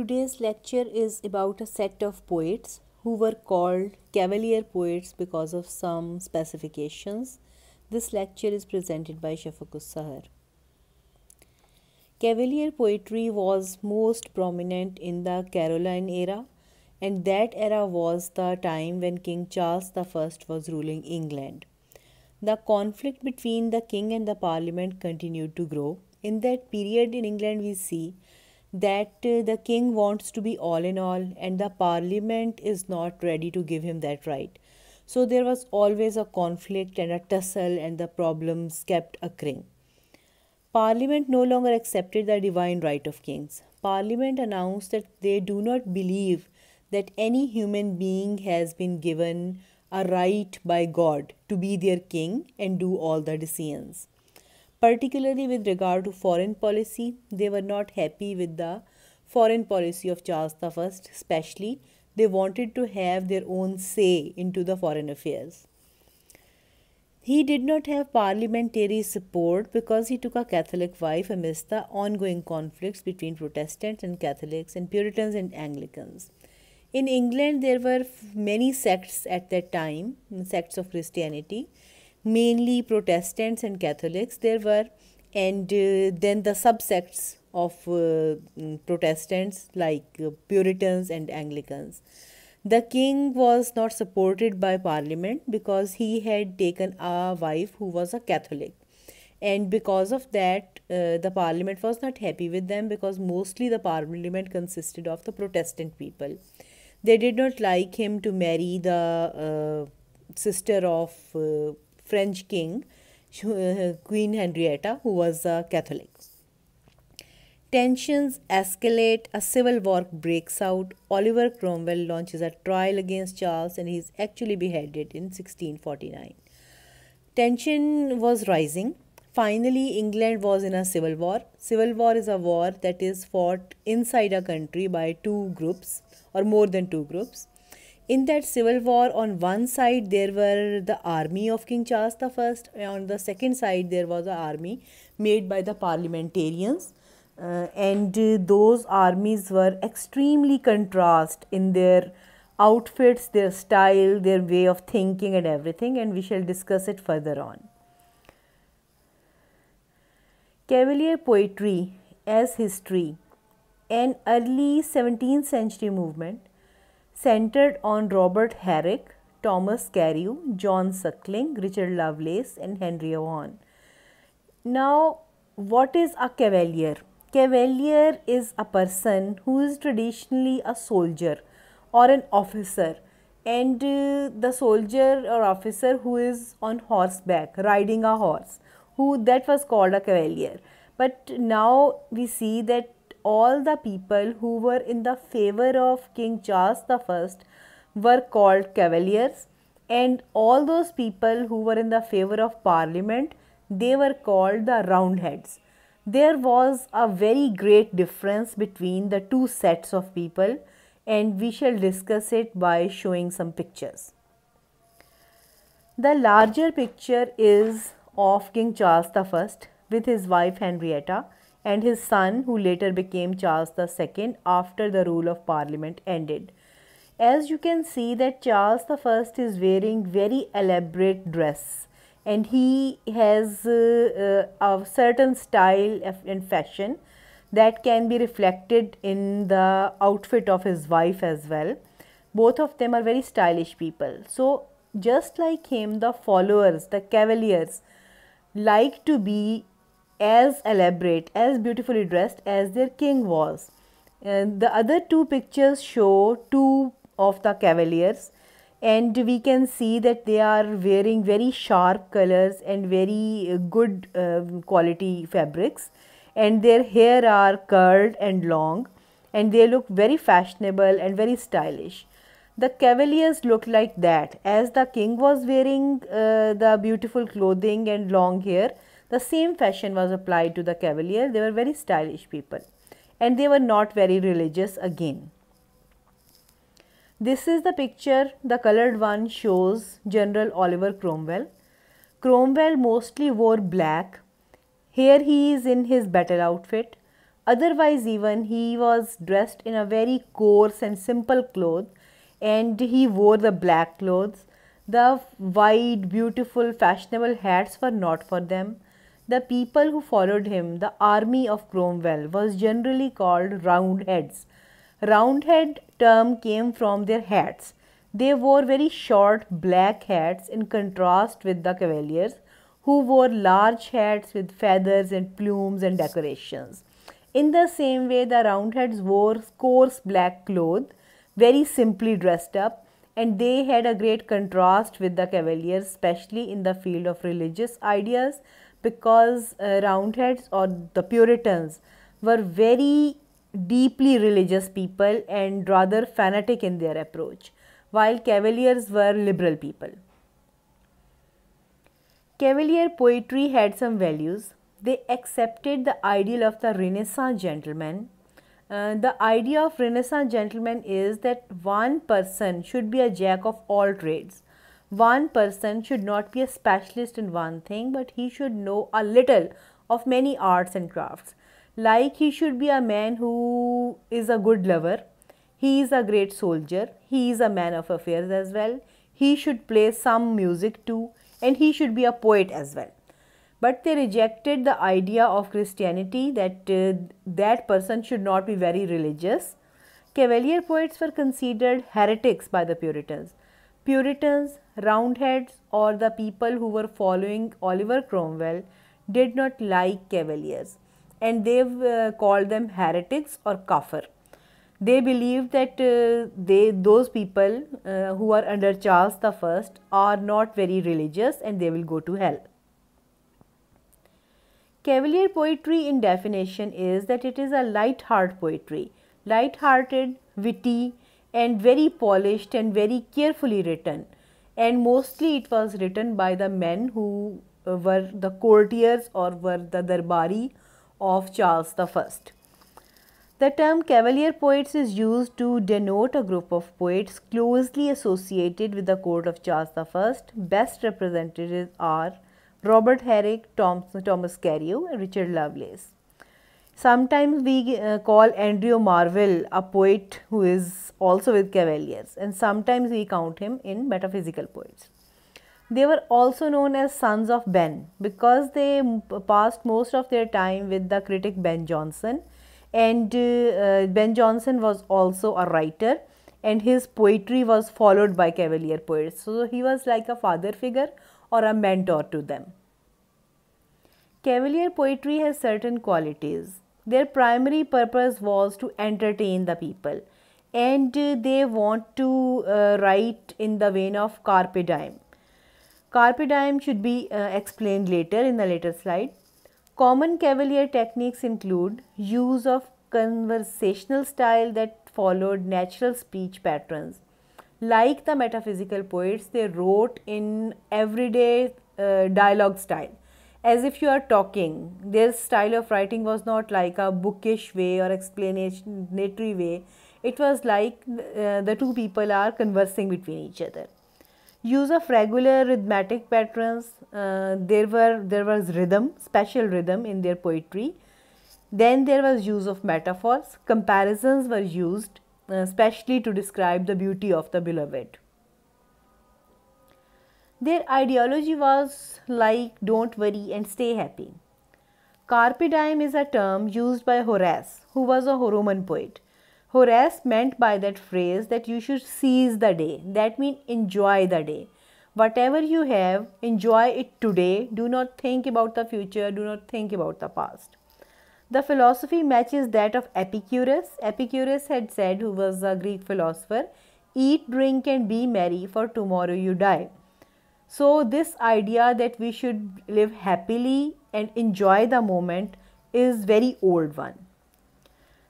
Today's lecture is about a set of poets who were called cavalier poets because of some specifications. This lecture is presented by Shafakus Sahar. Cavalier poetry was most prominent in the Caroline era and that era was the time when King Charles I was ruling England. The conflict between the king and the parliament continued to grow. In that period in England, we see that uh, the king wants to be all in all and the parliament is not ready to give him that right. So there was always a conflict and a tussle and the problems kept occurring. Parliament no longer accepted the divine right of kings. Parliament announced that they do not believe that any human being has been given a right by God to be their king and do all the decisions particularly with regard to foreign policy. They were not happy with the foreign policy of Charles I, especially they wanted to have their own say into the foreign affairs. He did not have parliamentary support because he took a Catholic wife amidst the ongoing conflicts between Protestants and Catholics and Puritans and Anglicans. In England, there were many sects at that time, sects of Christianity, mainly Protestants and Catholics there were, and uh, then the subsects of uh, mm, Protestants like uh, Puritans and Anglicans. The king was not supported by parliament because he had taken a wife who was a Catholic. And because of that, uh, the parliament was not happy with them because mostly the parliament consisted of the Protestant people. They did not like him to marry the uh, sister of uh, French king, uh, Queen Henrietta, who was a Catholic. Tensions escalate, a civil war breaks out. Oliver Cromwell launches a trial against Charles and he is actually beheaded in 1649. Tension was rising. Finally, England was in a civil war. Civil war is a war that is fought inside a country by two groups or more than two groups in that civil war on one side there were the army of king charles the first on the second side there was an army made by the parliamentarians uh, and uh, those armies were extremely contrast in their outfits their style their way of thinking and everything and we shall discuss it further on cavalier poetry as history an early 17th century movement centered on Robert Herrick, Thomas Carew, John Suckling, Richard Lovelace, and Henry Vaughan. Now, what is a cavalier? Cavalier is a person who is traditionally a soldier or an officer and uh, the soldier or officer who is on horseback riding a horse who that was called a cavalier but now we see that all the people who were in the favor of King Charles I were called cavaliers and all those people who were in the favor of parliament they were called the roundheads. There was a very great difference between the two sets of people and we shall discuss it by showing some pictures. The larger picture is of King Charles I with his wife Henrietta and his son, who later became Charles II after the rule of parliament ended. As you can see that Charles I is wearing very elaborate dress and he has uh, uh, a certain style and fashion that can be reflected in the outfit of his wife as well. Both of them are very stylish people. So just like him, the followers, the cavaliers like to be as elaborate, as beautifully dressed as their king was. And the other two pictures show two of the cavaliers and we can see that they are wearing very sharp colors and very uh, good uh, quality fabrics and their hair are curled and long and they look very fashionable and very stylish. The cavaliers look like that as the king was wearing uh, the beautiful clothing and long hair the same fashion was applied to the cavalier. They were very stylish people and they were not very religious again. This is the picture, the colored one shows General Oliver Cromwell. Cromwell mostly wore black. Here he is in his battle outfit. Otherwise, even he was dressed in a very coarse and simple cloth and he wore the black clothes. The wide, beautiful, fashionable hats were not for them. The people who followed him, the army of Cromwell, was generally called Roundheads. Roundhead term came from their hats. They wore very short black hats in contrast with the cavaliers, who wore large hats with feathers and plumes and decorations. In the same way, the Roundheads wore coarse black clothes, very simply dressed up, and they had a great contrast with the Cavaliers, especially in the field of religious ideas because uh, Roundheads or the Puritans were very deeply religious people and rather fanatic in their approach, while Cavaliers were liberal people. Cavalier poetry had some values. They accepted the ideal of the Renaissance gentleman. Uh, the idea of Renaissance gentleman is that one person should be a jack of all trades one person should not be a specialist in one thing, but he should know a little of many arts and crafts. Like he should be a man who is a good lover, he is a great soldier, he is a man of affairs as well, he should play some music too, and he should be a poet as well. But they rejected the idea of Christianity that uh, that person should not be very religious. Cavalier poets were considered heretics by the Puritans. Puritans Roundheads or the people who were following Oliver Cromwell did not like Cavaliers and they uh, called them heretics or kafir. They believed that uh, they those people uh, who are under Charles the First are not very religious and they will go to hell. Cavalier poetry in definition is that it is a light heart poetry, light hearted, witty and very polished and very carefully written and mostly it was written by the men who uh, were the courtiers or were the darbari of Charles I. The term cavalier poets is used to denote a group of poets closely associated with the court of Charles I. Best representatives are Robert Herrick, Thomas Carew, and Richard Lovelace. Sometimes we uh, call Andrew Marvell a poet who is also with Cavaliers and sometimes we count him in metaphysical poets. They were also known as sons of Ben because they passed most of their time with the critic Ben Jonson and uh, Ben Jonson was also a writer and his poetry was followed by Cavalier poets. So he was like a father figure or a mentor to them. Cavalier poetry has certain qualities. Their primary purpose was to entertain the people and they want to uh, write in the vein of carpe diem. Carpe diem should be uh, explained later in the later slide. Common cavalier techniques include use of conversational style that followed natural speech patterns. Like the metaphysical poets, they wrote in everyday uh, dialogue style as if you are talking. Their style of writing was not like a bookish way or explanatory way. It was like uh, the two people are conversing between each other. Use of regular rhythmic patterns. Uh, there were there was rhythm, special rhythm in their poetry. Then there was use of metaphors. Comparisons were used, uh, especially to describe the beauty of the beloved. Their ideology was like don't worry and stay happy. Carpe diem is a term used by Horace, who was a Roman poet. Horace meant by that phrase that you should seize the day, that means enjoy the day. Whatever you have, enjoy it today. Do not think about the future, do not think about the past. The philosophy matches that of Epicurus. Epicurus had said, who was a Greek philosopher, eat, drink, and be merry, for tomorrow you die. So, this idea that we should live happily and enjoy the moment is very old one.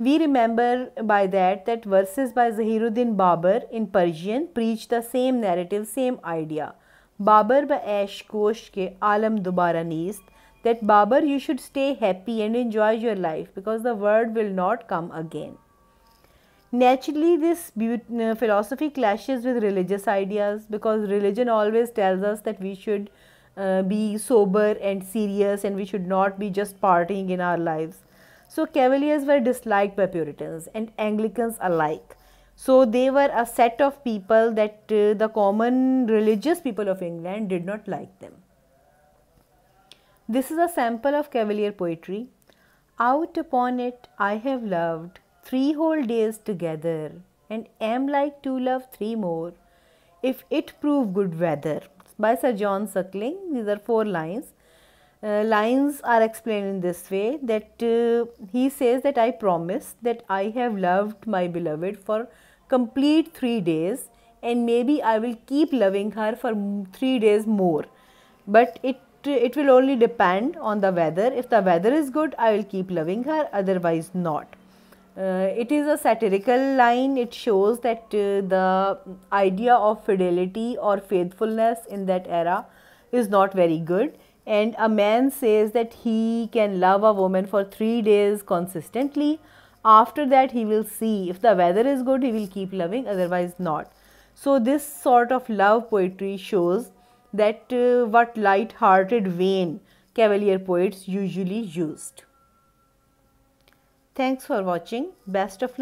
We remember by that that verses by Zahiruddin Babur in Persian preach the same narrative, same idea. Babur by Ash Kosh ke Alam Dubara Nist that Babur you should stay happy and enjoy your life because the world will not come again naturally this uh, philosophy clashes with religious ideas because religion always tells us that we should uh, be sober and serious and we should not be just partying in our lives so cavaliers were disliked by puritans and anglicans alike so they were a set of people that uh, the common religious people of england did not like them this is a sample of cavalier poetry out upon it i have loved three whole days together, and am like to love three more, if it prove good weather. By Sir John Suckling, these are four lines. Uh, lines are explained in this way that uh, he says that I promise that I have loved my beloved for complete three days and maybe I will keep loving her for three days more. But it it will only depend on the weather. If the weather is good, I will keep loving her, otherwise not. Uh, it is a satirical line. It shows that uh, the idea of fidelity or faithfulness in that era is not very good and a man says that he can love a woman for 3 days consistently after that he will see if the weather is good he will keep loving otherwise not so this sort of love poetry shows that uh, what light hearted vain cavalier poets usually used Thanks for watching. Best of luck.